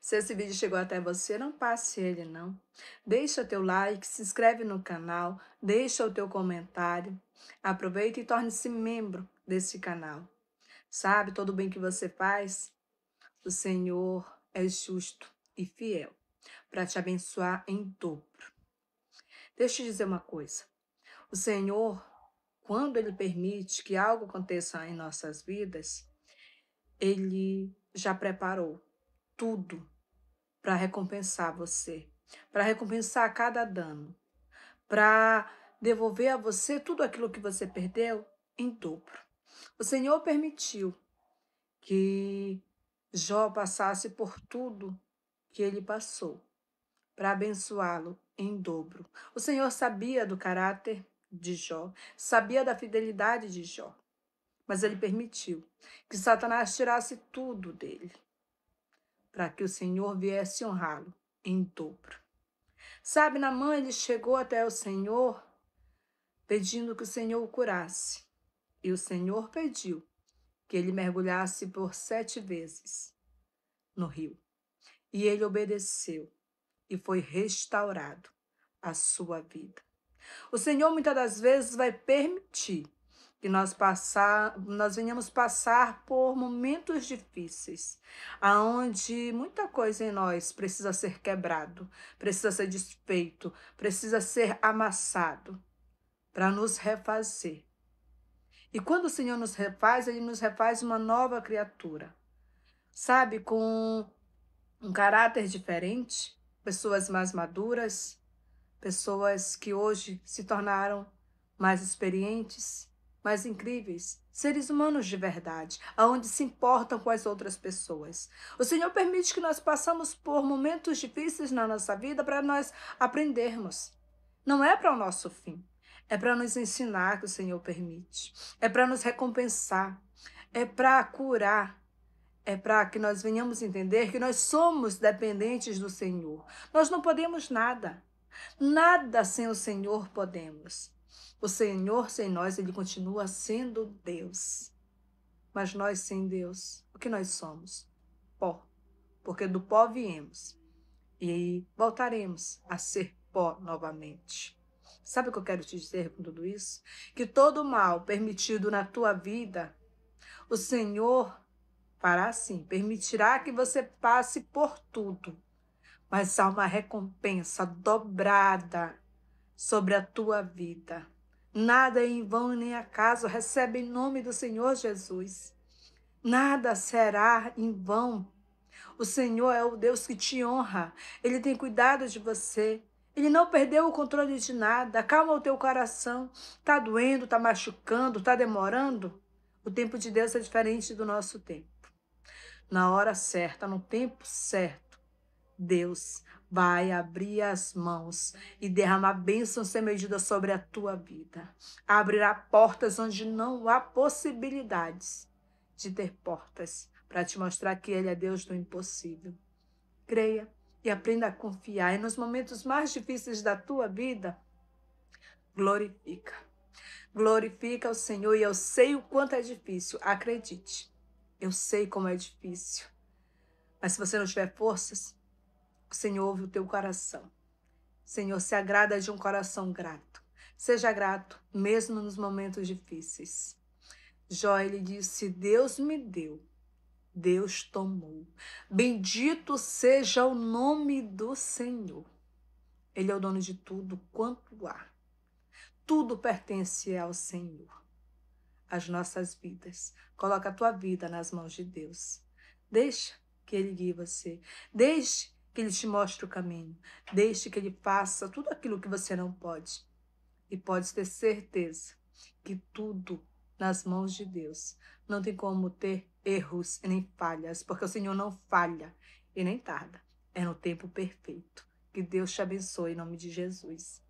Se esse vídeo chegou até você, não passe ele não. Deixa teu like, se inscreve no canal, deixa o teu comentário. Aproveita e torne-se membro desse canal. Sabe, todo bem que você faz, o Senhor é justo e fiel para te abençoar em dobro. Deixa eu te dizer uma coisa. O Senhor, quando Ele permite que algo aconteça em nossas vidas, Ele já preparou tudo para recompensar você, para recompensar cada dano, para devolver a você tudo aquilo que você perdeu em dobro. O Senhor permitiu que Jó passasse por tudo que ele passou, para abençoá-lo em dobro. O Senhor sabia do caráter de Jó, sabia da fidelidade de Jó, mas ele permitiu que Satanás tirasse tudo dele para que o Senhor viesse honrá-lo em dobro. Sabe, na mão ele chegou até o Senhor pedindo que o Senhor o curasse. E o Senhor pediu que ele mergulhasse por sete vezes no rio. E ele obedeceu e foi restaurado a sua vida. O Senhor muitas das vezes vai permitir que nós passar, nós venhamos passar por momentos difíceis, aonde muita coisa em nós precisa ser quebrado, precisa ser desfeito, precisa ser amassado para nos refazer. E quando o Senhor nos refaz, ele nos refaz uma nova criatura. Sabe, com um caráter diferente, pessoas mais maduras, pessoas que hoje se tornaram mais experientes, mas incríveis, seres humanos de verdade, aonde se importam com as outras pessoas. O Senhor permite que nós passamos por momentos difíceis na nossa vida para nós aprendermos. Não é para o nosso fim, é para nos ensinar que o Senhor permite, é para nos recompensar, é para curar, é para que nós venhamos entender que nós somos dependentes do Senhor. Nós não podemos nada. Nada sem o Senhor podemos. O Senhor sem nós, ele continua sendo Deus. Mas nós sem Deus, o que nós somos? Pó. Porque do pó viemos e voltaremos a ser pó novamente. Sabe o que eu quero te dizer com tudo isso? Que todo mal permitido na tua vida, o Senhor fará sim, permitirá que você passe por tudo, mas há uma recompensa dobrada sobre a tua vida. Nada é em vão nem acaso, recebe em nome do Senhor Jesus. Nada será em vão. O Senhor é o Deus que te honra, ele tem cuidado de você. Ele não perdeu o controle de nada. Calma o teu coração. Tá doendo, tá machucando, tá demorando? O tempo de Deus é diferente do nosso tempo. Na hora certa, no tempo certo Deus vai abrir as mãos e derramar bênção sem medida sobre a tua vida. Abrirá portas onde não há possibilidades de ter portas para te mostrar que Ele é Deus do impossível. Creia e aprenda a confiar. E nos momentos mais difíceis da tua vida, glorifica. Glorifica o Senhor e eu sei o quanto é difícil. Acredite, eu sei como é difícil. Mas se você não tiver forças, o Senhor ouve o teu coração. Senhor se agrada de um coração grato. Seja grato, mesmo nos momentos difíceis. Jó ele disse: Deus me deu, Deus tomou. Bendito seja o nome do Senhor. Ele é o dono de tudo quanto há. Tudo pertence ao Senhor. As nossas vidas. Coloca a tua vida nas mãos de Deus. Deixa que Ele guie você. Deixe que ele te mostre o caminho. Deixe que ele faça tudo aquilo que você não pode. E pode ter certeza que tudo nas mãos de Deus. Não tem como ter erros e nem falhas, porque o Senhor não falha e nem tarda. É no tempo perfeito. Que Deus te abençoe em nome de Jesus.